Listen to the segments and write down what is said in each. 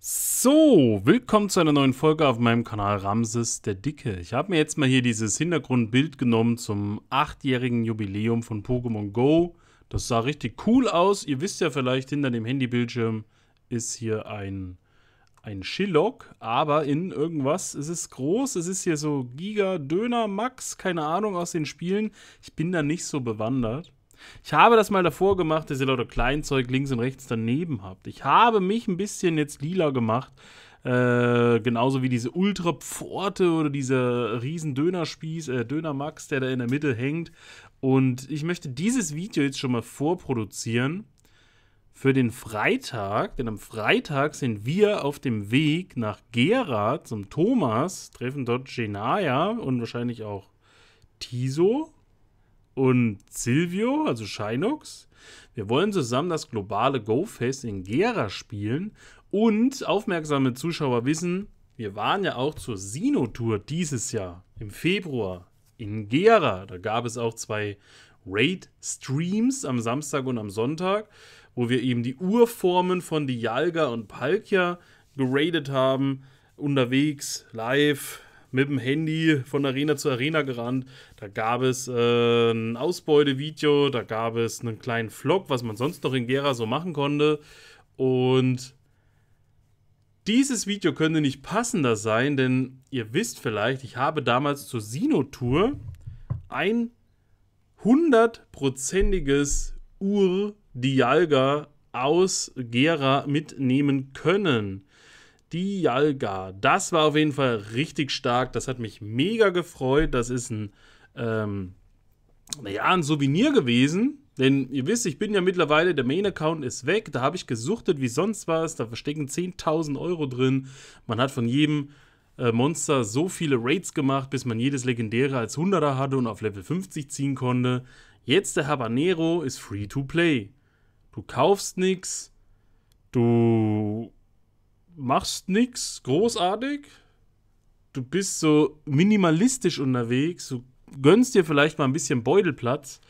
So, willkommen zu einer neuen Folge auf meinem Kanal Ramses der Dicke. Ich habe mir jetzt mal hier dieses Hintergrundbild genommen zum achtjährigen Jubiläum von Pokémon Go. Das sah richtig cool aus. Ihr wisst ja vielleicht, hinter dem Handybildschirm ist hier ein, ein Shillock, aber in irgendwas. Es ist groß, es ist hier so Giga, Döner, Max, keine Ahnung aus den Spielen. Ich bin da nicht so bewandert. Ich habe das mal davor gemacht, dass ihr lauter Kleinzeug links und rechts daneben habt. Ich habe mich ein bisschen jetzt lila gemacht. Äh, genauso wie diese Ultra-Pforte oder dieser riesen Dönerspieß, äh, Dönermax, der da in der Mitte hängt. Und ich möchte dieses Video jetzt schon mal vorproduzieren für den Freitag, denn am Freitag sind wir auf dem Weg nach Gera zum Thomas, treffen dort Genaya und wahrscheinlich auch Tiso, und Silvio, also Shinox. Wir wollen zusammen das globale Go-Fest in Gera spielen und aufmerksame Zuschauer wissen, wir waren ja auch zur Sino-Tour dieses Jahr im Februar in Gera. Da gab es auch zwei Raid-Streams am Samstag und am Sonntag, wo wir eben die Urformen von Dialga und Palkia geradet haben, unterwegs, live, mit dem Handy von Arena zu Arena gerannt. Da gab es äh, ein Ausbeutevideo, da gab es einen kleinen Vlog, was man sonst noch in Gera so machen konnte. Und dieses Video könnte nicht passender sein, denn ihr wisst vielleicht, ich habe damals zur Sino-Tour ein hundertprozentiges Ur-Dialga aus Gera mitnehmen können. Dialga. Das war auf jeden Fall richtig stark. Das hat mich mega gefreut. Das ist ein, ähm, naja, ein Souvenir gewesen. Denn ihr wisst, ich bin ja mittlerweile, der Main-Account ist weg. Da habe ich gesuchtet wie sonst was. Da stecken 10.000 Euro drin. Man hat von jedem äh, Monster so viele Raids gemacht, bis man jedes Legendäre als 100er hatte und auf Level 50 ziehen konnte. Jetzt der Habanero ist free to play. Du kaufst nichts. Du machst nichts großartig. Du bist so minimalistisch unterwegs. Du gönnst dir vielleicht mal ein bisschen Beutelplatz,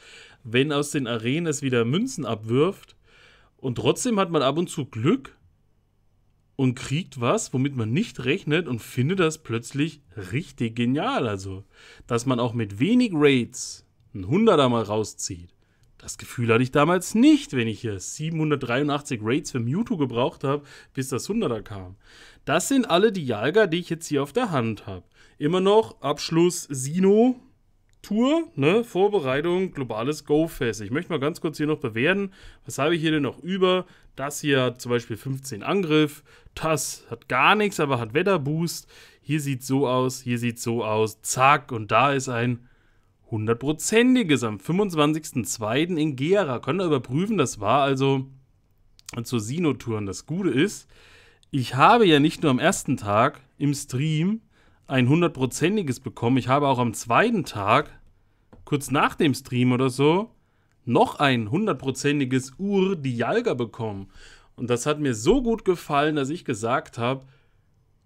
wenn aus den Arenen es wieder Münzen abwirft. Und trotzdem hat man ab und zu Glück und kriegt was, womit man nicht rechnet und findet das plötzlich richtig genial. Also, dass man auch mit wenig Raids einen Hunderter mal rauszieht. Das Gefühl hatte ich damals nicht, wenn ich hier 783 Raids für Mewtwo gebraucht habe, bis das 100er kam. Das sind alle die Jalga, die ich jetzt hier auf der Hand habe. Immer noch Abschluss Sino Tour, ne? Vorbereitung, globales Go-Fest. Ich möchte mal ganz kurz hier noch bewerten, was habe ich hier denn noch über? Das hier hat zum Beispiel 15 Angriff, das hat gar nichts, aber hat Wetterboost. Hier sieht so aus, hier sieht so aus, zack, und da ist ein hundertprozentiges am 25.02. in Gera. Könnt ihr überprüfen, das war also zur Sinotouren. Das Gute ist, ich habe ja nicht nur am ersten Tag im Stream ein hundertprozentiges bekommen, ich habe auch am zweiten Tag, kurz nach dem Stream oder so, noch ein hundertprozentiges Ur die bekommen. Und das hat mir so gut gefallen, dass ich gesagt habe,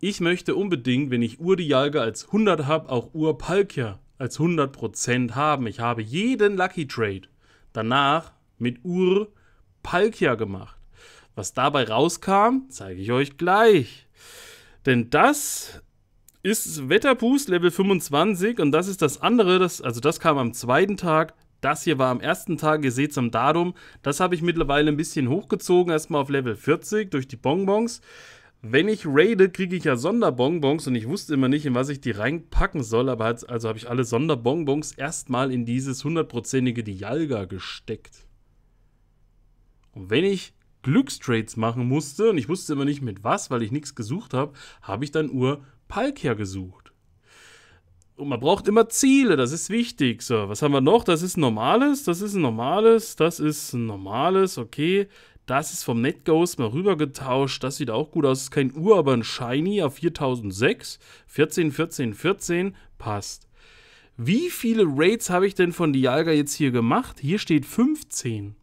ich möchte unbedingt, wenn ich Ur die als 100 habe, auch Ur Palkia als 100% haben. Ich habe jeden Lucky Trade danach mit Ur Palkia gemacht. Was dabei rauskam, zeige ich euch gleich. Denn das ist Wetterboost Level 25 und das ist das andere, das, also das kam am zweiten Tag. Das hier war am ersten Tag, ihr seht es am Datum. Das habe ich mittlerweile ein bisschen hochgezogen, erstmal auf Level 40 durch die Bonbons. Wenn ich raide, kriege ich ja Sonderbonbons und ich wusste immer nicht, in was ich die reinpacken soll, aber hat, also habe ich alle Sonderbonbons erstmal in dieses hundertprozentige Dialga gesteckt. Und wenn ich Glückstrades machen musste und ich wusste immer nicht mit was, weil ich nichts gesucht habe, habe ich dann Ur Palkia gesucht. Und man braucht immer Ziele, das ist wichtig. So, was haben wir noch? Das ist ein normales, das ist ein normales, das ist ein normales, okay. Das ist vom NetGhost mal rübergetauscht. Das sieht auch gut aus. Ist kein Ur, aber ein Shiny auf 4006. 14, 14, 14. Passt. Wie viele Raids habe ich denn von Dialga jetzt hier gemacht? Hier steht 15.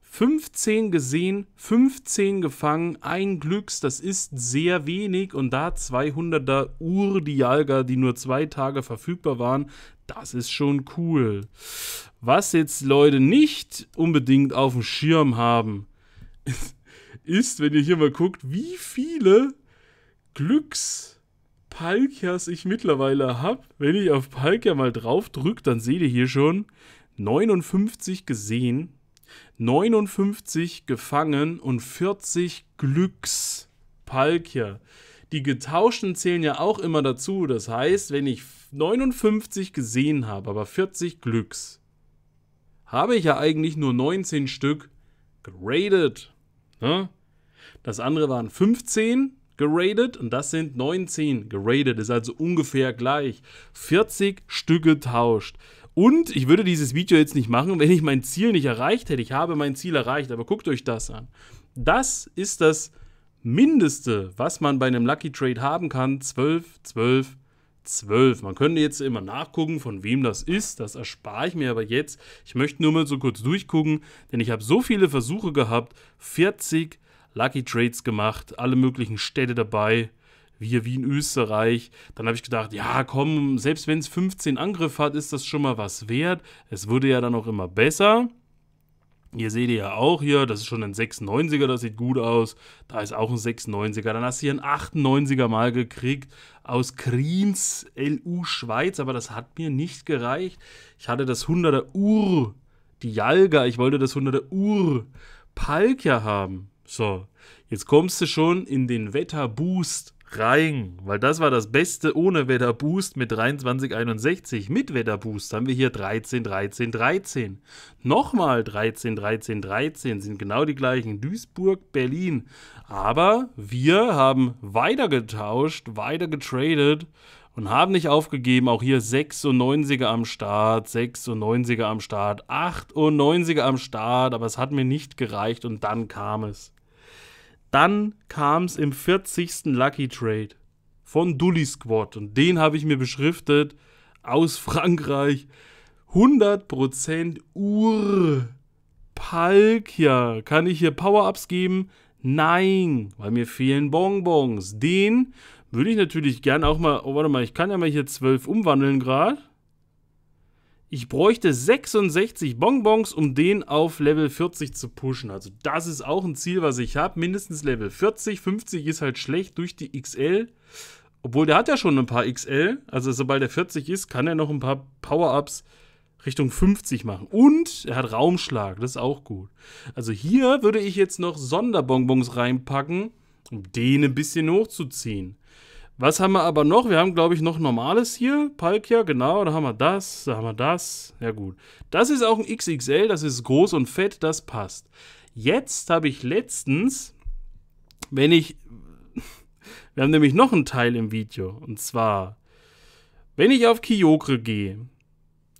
15 gesehen, 15 gefangen, ein Glücks, das ist sehr wenig und da 200er Ur-Dialga, die nur zwei Tage verfügbar waren, das ist schon cool. Was jetzt Leute nicht unbedingt auf dem Schirm haben, ist, wenn ihr hier mal guckt, wie viele Glückspalkias ich mittlerweile habe. Wenn ich auf Palkia mal drauf drücke, dann seht ihr hier schon 59 gesehen, 59 gefangen und 40 Glückspalkia. Die getauschten zählen ja auch immer dazu. Das heißt, wenn ich 59 gesehen habe, aber 40 Glücks, habe ich ja eigentlich nur 19 Stück geradet. Ne? Das andere waren 15 geradet und das sind 19 geradet. Ist also ungefähr gleich. 40 Stück getauscht. Und ich würde dieses Video jetzt nicht machen, wenn ich mein Ziel nicht erreicht hätte. Ich habe mein Ziel erreicht, aber guckt euch das an. Das ist das Mindeste, was man bei einem Lucky Trade haben kann. 12, 12, 12. 12. Man könnte jetzt immer nachgucken, von wem das ist. Das erspare ich mir aber jetzt. Ich möchte nur mal so kurz durchgucken, denn ich habe so viele Versuche gehabt. 40 Lucky Trades gemacht, alle möglichen Städte dabei. Wir wie in Österreich. Dann habe ich gedacht, ja, komm, selbst wenn es 15 Angriff hat, ist das schon mal was wert. Es wurde ja dann auch immer besser. Hier seht ihr ja auch hier, das ist schon ein 96er, das sieht gut aus. Da ist auch ein 96er. Dann hast du hier einen 98er mal gekriegt aus Kriens LU Schweiz, aber das hat mir nicht gereicht. Ich hatte das 100er Ur, die Jalga, ich wollte das 100er Ur Palkia haben. So, jetzt kommst du schon in den Wetterboost rein, weil das war das Beste ohne Wetterboost mit 2361. Mit Wetterboost haben wir hier 13, 13, 13. Nochmal 13, 13, 13 sind genau die gleichen. Duisburg, Berlin. Aber wir haben weiter getauscht, weiter getradet und haben nicht aufgegeben. Auch hier 96er am Start, 96er am Start, 98er am Start, aber es hat mir nicht gereicht und dann kam es. Dann kam es im 40. Lucky Trade von Dully Squad und den habe ich mir beschriftet aus Frankreich. 100% Ur. Palkia. Kann ich hier Power-Ups geben? Nein, weil mir fehlen Bonbons. Den würde ich natürlich gerne auch mal. Oh, warte mal, ich kann ja mal hier 12 umwandeln gerade ich bräuchte 66 Bonbons, um den auf Level 40 zu pushen. Also das ist auch ein Ziel, was ich habe. Mindestens Level 40. 50 ist halt schlecht durch die XL. Obwohl der hat ja schon ein paar XL. Also sobald er 40 ist, kann er noch ein paar Power-Ups Richtung 50 machen. Und er hat Raumschlag. Das ist auch gut. Also hier würde ich jetzt noch Sonderbonbons reinpacken, um den ein bisschen hochzuziehen. Was haben wir aber noch? Wir haben, glaube ich, noch normales hier. Palkia, genau. Da haben wir das, da haben wir das. Ja gut. Das ist auch ein XXL, das ist groß und fett, das passt. Jetzt habe ich letztens, wenn ich... Wir haben nämlich noch einen Teil im Video. Und zwar, wenn ich auf Kyogre gehe.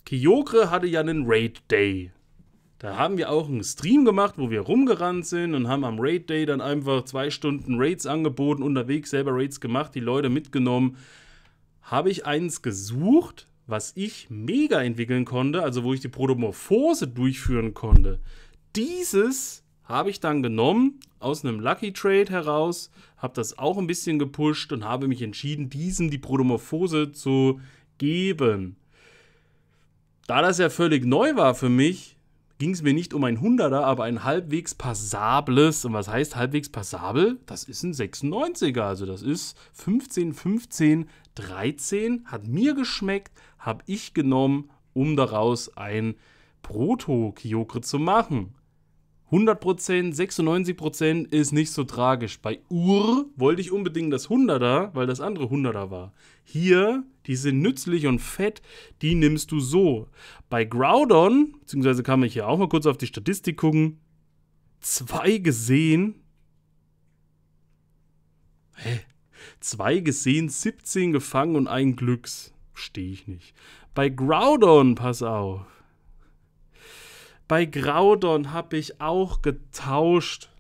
Kyogre hatte ja einen Raid Day. Da haben wir auch einen Stream gemacht, wo wir rumgerannt sind und haben am Raid Day dann einfach zwei Stunden Raids angeboten, unterwegs selber Raids gemacht, die Leute mitgenommen. Habe ich eins gesucht, was ich mega entwickeln konnte, also wo ich die Protomorphose durchführen konnte. Dieses habe ich dann genommen aus einem Lucky Trade heraus, habe das auch ein bisschen gepusht und habe mich entschieden, diesem die Protomorphose zu geben. Da das ja völlig neu war für mich, ging es mir nicht um ein Hunderter, aber ein halbwegs passables. Und was heißt halbwegs passabel? Das ist ein 96er, also das ist 15, 15, 13. Hat mir geschmeckt, habe ich genommen, um daraus ein Proto-Kyokre zu machen. 100%, 96% ist nicht so tragisch. Bei Ur wollte ich unbedingt das 100er, weil das andere 100er war. Hier, die sind nützlich und fett, die nimmst du so. Bei Groudon, beziehungsweise kann man hier auch mal kurz auf die Statistik gucken, zwei gesehen. Hä? Zwei gesehen, 17 gefangen und ein Glücks. Stehe ich nicht. Bei Groudon, pass auf. Bei Graudon habe ich auch getauscht.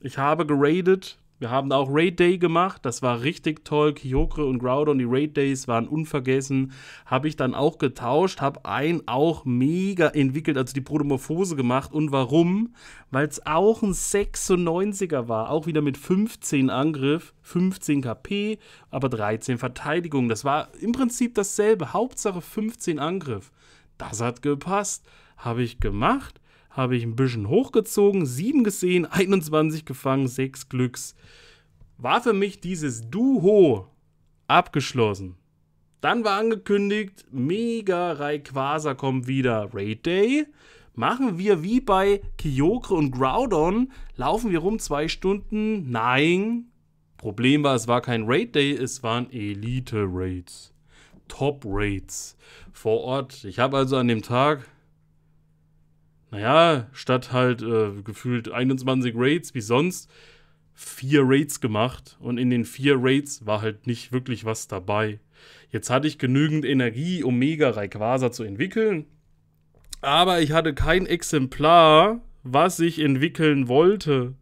Ich habe geradet. Wir haben auch Raid Day gemacht. Das war richtig toll. Kyokre und Groudon, die Raid Days waren unvergessen. Habe ich dann auch getauscht. Habe einen auch mega entwickelt, also die Protomorphose gemacht. Und warum? Weil es auch ein 96er war. Auch wieder mit 15 Angriff, 15 KP, aber 13 Verteidigung. Das war im Prinzip dasselbe. Hauptsache 15 Angriff. Das hat gepasst. Habe ich gemacht, habe ich ein bisschen hochgezogen, 7 gesehen, 21 gefangen, 6 Glücks. War für mich dieses Duho abgeschlossen. Dann war angekündigt, Mega Rayquaza kommt wieder. Raid Day. Machen wir wie bei Kyogre und Groudon, laufen wir rum zwei Stunden? Nein. Problem war, es war kein Raid Day, es waren Elite Raids. Top Raids vor Ort. Ich habe also an dem Tag naja, statt halt äh, gefühlt 21 Raids wie sonst, vier Raids gemacht und in den vier Raids war halt nicht wirklich was dabei. Jetzt hatte ich genügend Energie, um Mega Rayquaza zu entwickeln, aber ich hatte kein Exemplar, was ich entwickeln wollte.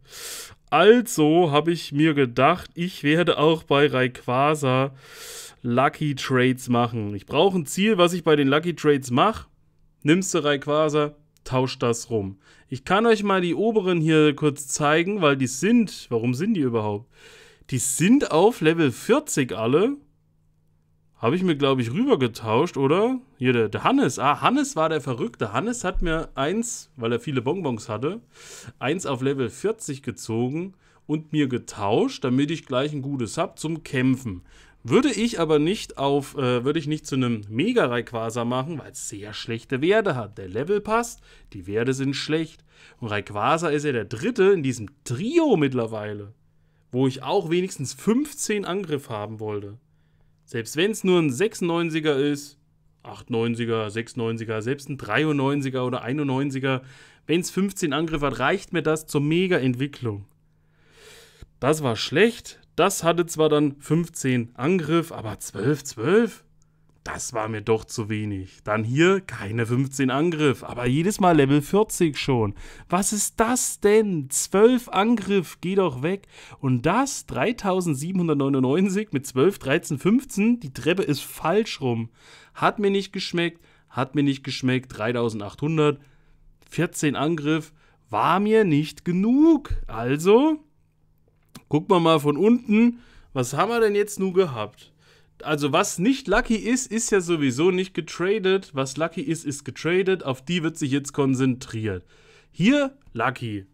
Also habe ich mir gedacht, ich werde auch bei Rayquaza Lucky Trades machen. Ich brauche ein Ziel, was ich bei den Lucky Trades mache. Nimmst du Rayquaza, tauscht das rum. Ich kann euch mal die oberen hier kurz zeigen, weil die sind, warum sind die überhaupt? Die sind auf Level 40 alle. Habe ich mir, glaube ich, rübergetauscht, oder? Hier, der, der, Hannes. Ah, Hannes war der Verrückte. Hannes hat mir eins, weil er viele Bonbons hatte, eins auf Level 40 gezogen und mir getauscht, damit ich gleich ein gutes habe zum Kämpfen. Würde ich aber nicht auf, äh, würde ich nicht zu einem Mega Rayquaza machen, weil es sehr schlechte Werte hat. Der Level passt, die Werte sind schlecht. Und Rayquaza ist ja der dritte in diesem Trio mittlerweile, wo ich auch wenigstens 15 Angriff haben wollte. Selbst wenn es nur ein 96er ist, 890er, 690er, selbst ein 93er oder 91er, wenn es 15 Angriff hat, reicht mir das zur Mega-Entwicklung. Das war schlecht. Das hatte zwar dann 15 Angriff, aber 12, 12? Das war mir doch zu wenig. Dann hier keine 15 Angriff, aber jedes Mal Level 40 schon. Was ist das denn? 12 Angriff, geh doch weg. Und das 3799 mit 12, 13, 15. Die Treppe ist falsch rum. Hat mir nicht geschmeckt, hat mir nicht geschmeckt. 3800, 14 Angriff, war mir nicht genug. Also Gucken wir mal von unten. Was haben wir denn jetzt nun gehabt? Also was nicht lucky ist, ist ja sowieso nicht getradet. Was lucky ist, ist getradet. Auf die wird sich jetzt konzentriert. Hier lucky.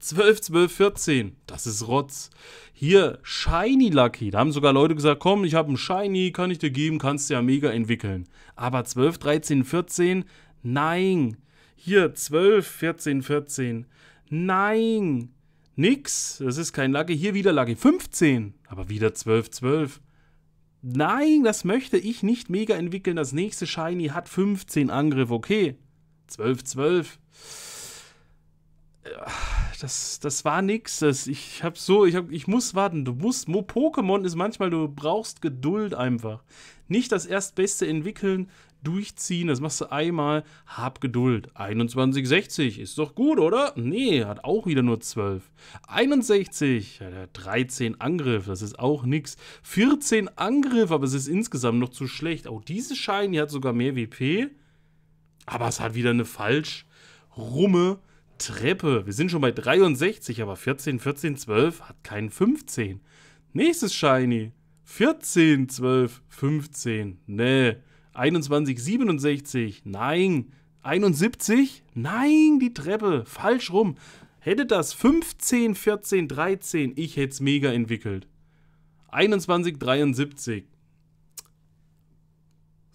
12, 12, 14. Das ist Rotz. Hier shiny lucky. Da haben sogar Leute gesagt, komm, ich habe einen shiny, kann ich dir geben, kannst du ja mega entwickeln. Aber 12, 13, 14, nein. Hier 12, 14, 14, nein. Nix. Das ist kein Lucky. Hier wieder Lucky 15. Aber wieder 12, 12. Nein, das möchte ich nicht mega entwickeln. Das nächste Shiny hat 15 Angriff. Okay. 12, 12. Das, das war nix. Das, ich hab so, ich, hab, ich muss warten. Du musst. Mo Pokémon ist manchmal, du brauchst Geduld einfach. Nicht das erstbeste entwickeln durchziehen, das machst du einmal, hab Geduld. 21,60 ist doch gut, oder? Nee, hat auch wieder nur 12. 61, 13 Angriff, das ist auch nix. 14 Angriff, aber es ist insgesamt noch zu schlecht. Auch diese Schein, die hat sogar mehr WP, aber es hat wieder eine falsch rumme Treppe. Wir sind schon bei 63, aber 14, 14, 12 hat keinen 15. Nächstes Shiny. 14, 12, 15. Nee. 21, 67, nein. 71, nein, die Treppe, falsch rum. Hätte das 15, 14, 13, ich hätte es mega entwickelt. 21, 73,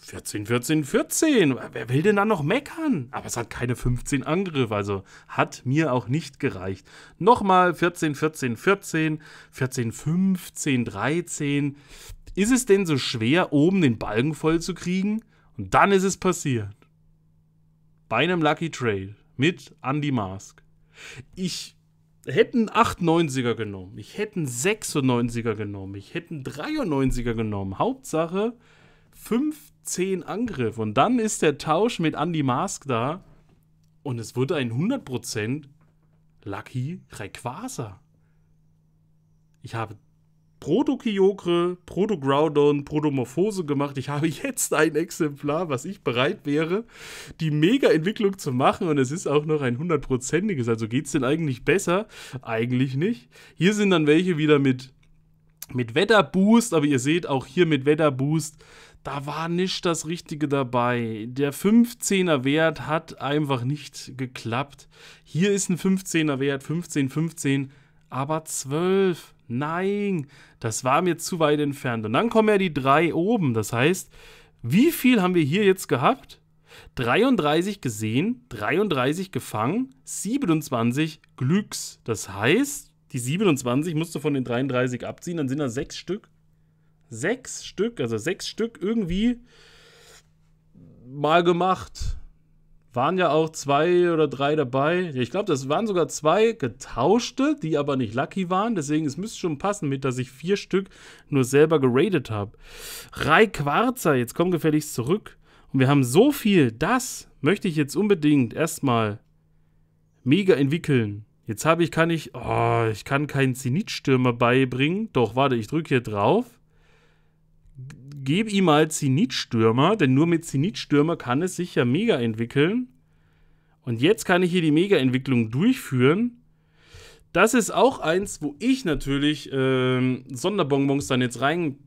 14, 14, 14. Wer will denn da noch meckern? Aber es hat keine 15 Angriffe, also hat mir auch nicht gereicht. Nochmal 14, 14, 14, 14, 15, 13. Ist es denn so schwer, oben den Balken voll zu kriegen? Und dann ist es passiert. Bei einem Lucky Trade mit Andy Mask. Ich hätte einen 98er genommen, ich hätte einen 96er genommen, ich hätte einen 93er genommen. Hauptsache 15. 10 Angriff. Und dann ist der Tausch mit Andy Mask da. Und es wurde ein 100% Lucky Rayquaza. Ich habe Proto-Kyogre, Proto-Groudon, Proto-Morphose gemacht. Ich habe jetzt ein Exemplar, was ich bereit wäre, die Mega-Entwicklung zu machen. Und es ist auch noch ein hundertprozentiges. Also geht es denn eigentlich besser? Eigentlich nicht. Hier sind dann welche wieder mit, mit Wetterboost. Aber ihr seht auch hier mit Wetterboost da war nicht das Richtige dabei. Der 15er Wert hat einfach nicht geklappt. Hier ist ein 15er Wert, 15, 15, aber 12. Nein, das war mir zu weit entfernt. Und dann kommen ja die drei oben. Das heißt, wie viel haben wir hier jetzt gehabt? 33 gesehen, 33 gefangen, 27 Glücks. Das heißt, die 27 musst du von den 33 abziehen, dann sind da sechs Stück sechs Stück, also sechs Stück irgendwie mal gemacht. Waren ja auch zwei oder drei dabei. Ich glaube, das waren sogar zwei getauschte, die aber nicht lucky waren. Deswegen, es müsste schon passen, mit dass ich vier Stück nur selber geradet habe. Rai Quarzer, jetzt komm gefälligst zurück. Und wir haben so viel, das möchte ich jetzt unbedingt erstmal mega entwickeln. Jetzt habe ich, kann ich, oh, ich kann keinen Zenitstürmer beibringen. Doch, warte, ich drücke hier drauf gebe ihm mal Zenitstürmer, denn nur mit Zenitstürmer kann es sich ja mega entwickeln. Und jetzt kann ich hier die Mega-Entwicklung durchführen. Das ist auch eins, wo ich natürlich äh, Sonderbonbons dann jetzt reinstecken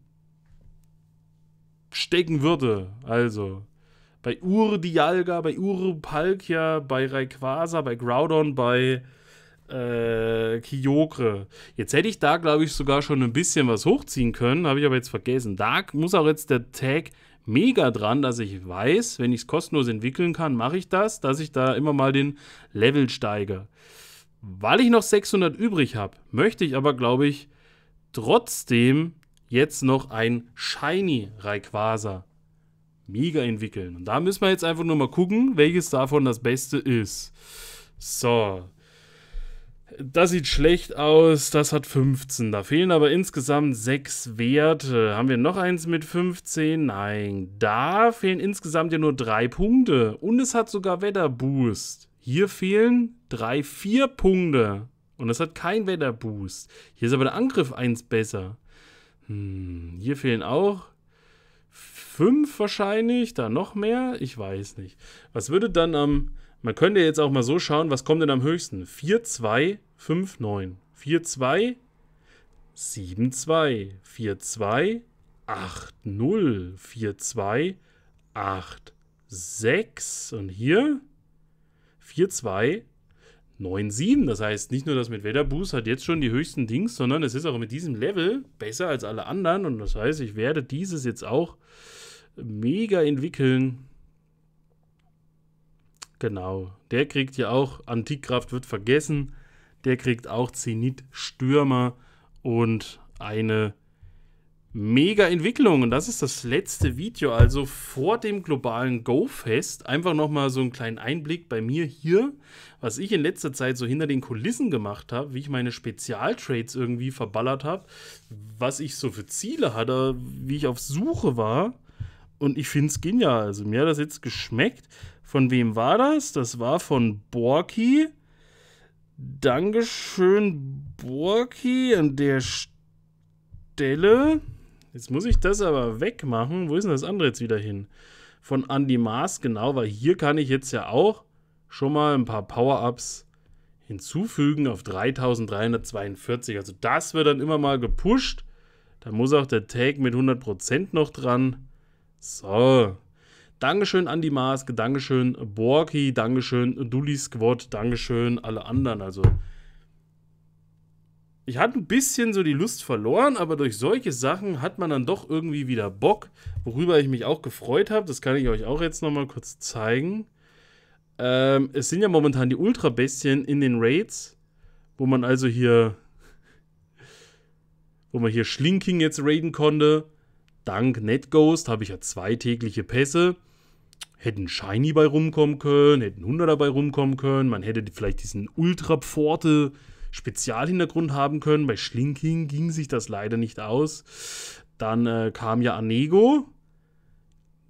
würde. Also bei Ur Dialga, bei Ur Palkia, bei Rayquaza, bei Groudon, bei äh, Kyokre. Jetzt hätte ich da, glaube ich, sogar schon ein bisschen was hochziehen können, habe ich aber jetzt vergessen. Da muss auch jetzt der Tag mega dran, dass ich weiß, wenn ich es kostenlos entwickeln kann, mache ich das, dass ich da immer mal den Level steige. Weil ich noch 600 übrig habe, möchte ich aber, glaube ich, trotzdem jetzt noch ein Shiny Rayquaza mega entwickeln. Und da müssen wir jetzt einfach nur mal gucken, welches davon das Beste ist. So, das sieht schlecht aus, das hat 15. Da fehlen aber insgesamt 6 Werte. Haben wir noch eins mit 15? Nein, da fehlen insgesamt ja nur 3 Punkte. Und es hat sogar Wetterboost. Hier fehlen 3, 4 Punkte. Und es hat kein Wetterboost. Hier ist aber der Angriff 1 besser. Hm, hier fehlen auch 5 wahrscheinlich. Da noch mehr? Ich weiß nicht. Was würde dann am... Ähm man könnte jetzt auch mal so schauen, was kommt denn am höchsten? 4, 2, 5, 9. 4, 2, 7, 2. 4, 2, 8, 0. 4, 2, 8, 6. Und hier 4, 2, 9, 7. Das heißt, nicht nur das mit Wetterboost hat jetzt schon die höchsten Dings, sondern es ist auch mit diesem Level besser als alle anderen. Und das heißt, ich werde dieses jetzt auch mega entwickeln. Genau. Der kriegt ja auch, Antikkraft wird vergessen. Der kriegt auch Zenit-Stürmer und eine mega Entwicklung. Und das ist das letzte Video, also vor dem globalen Go-Fest. Einfach nochmal so einen kleinen Einblick bei mir hier, was ich in letzter Zeit so hinter den Kulissen gemacht habe, wie ich meine Spezialtrades irgendwie verballert habe, was ich so für Ziele hatte, wie ich auf Suche war. Und ich finde es genial. Also mir hat das jetzt geschmeckt. Von wem war das? Das war von Borki. Dankeschön, Borki, an der Stelle. Jetzt muss ich das aber wegmachen. Wo ist denn das andere jetzt wieder hin? Von Andy Maas, genau, weil hier kann ich jetzt ja auch schon mal ein paar Power-Ups hinzufügen auf 3342. Also das wird dann immer mal gepusht. Da muss auch der Tag mit 100% noch dran. So, Dankeschön Andy Mask, Dankeschön Borki, Dankeschön Dully Squad, Dankeschön alle anderen. Also ich hatte ein bisschen so die Lust verloren, aber durch solche Sachen hat man dann doch irgendwie wieder Bock, worüber ich mich auch gefreut habe. Das kann ich euch auch jetzt nochmal kurz zeigen. Ähm, es sind ja momentan die Ultra-Bestien in den Raids, wo man also hier, wo man hier Schlinking jetzt raiden konnte. Dank NetGhost habe ich ja zwei tägliche Pässe hätten Shiny bei rumkommen können, hätten 100 dabei rumkommen können, man hätte vielleicht diesen Ultra-Pforte Spezialhintergrund haben können. Bei Schlinking ging sich das leider nicht aus. Dann äh, kam ja Anego,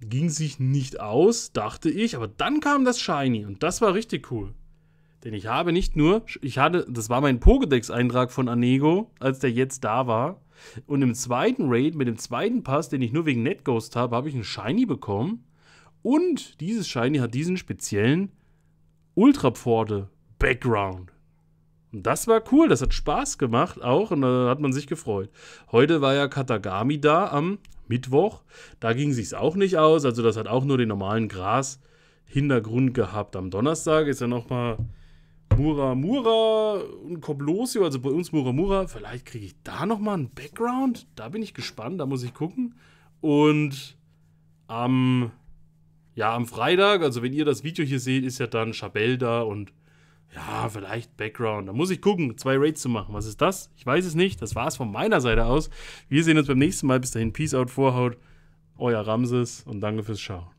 ging sich nicht aus, dachte ich, aber dann kam das Shiny und das war richtig cool. Denn ich habe nicht nur, ich hatte, das war mein Pokédex-Eintrag von Anego, als der jetzt da war. Und im zweiten Raid, mit dem zweiten Pass, den ich nur wegen NetGhost habe, habe ich ein Shiny bekommen. Und dieses Shiny hat diesen speziellen Ultrapforte Background. Und das war cool, das hat Spaß gemacht auch und da äh, hat man sich gefreut. Heute war ja Katagami da am Mittwoch. Da ging sich's auch nicht aus, also das hat auch nur den normalen Gras-Hintergrund gehabt. Am Donnerstag ist ja nochmal Muramura und Koblosio, also bei uns Muramura. Vielleicht kriege ich da nochmal einen Background. Da bin ich gespannt, da muss ich gucken. Und am ja, am Freitag, also wenn ihr das Video hier seht, ist ja dann Chabelle da und ja, vielleicht Background. Da muss ich gucken, zwei Raids zu machen. Was ist das? Ich weiß es nicht. Das war es von meiner Seite aus. Wir sehen uns beim nächsten Mal. Bis dahin, Peace out, Vorhaut. Euer Ramses und danke fürs Schauen.